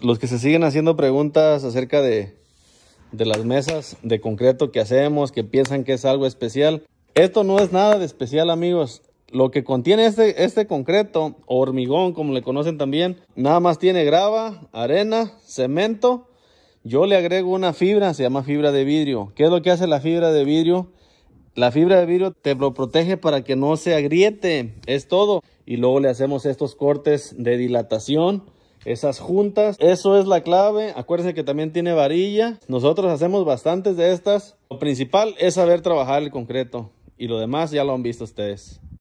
los que se siguen haciendo preguntas acerca de, las mesas de concreto que hacemos, que piensan que es algo especial, esto no es nada de especial, amigos. Lo que contiene este, este concreto, o hormigón, como le conocen también, nada más tiene grava, arena, cemento. Yo le agrego una fibra, se llama fibra de vidrio. ¿Qué es lo que hace la fibra de vidrio? La fibra de vidrio te lo protege para que no se agriete, es todo. Y luego le hacemos estos cortes de dilatación esas juntas. Eso es la clave. Acuérdense que también tiene varilla. Nosotros hacemos bastantes de estas. Lo principal es saber trabajar el concreto y lo demás ya lo han visto ustedes.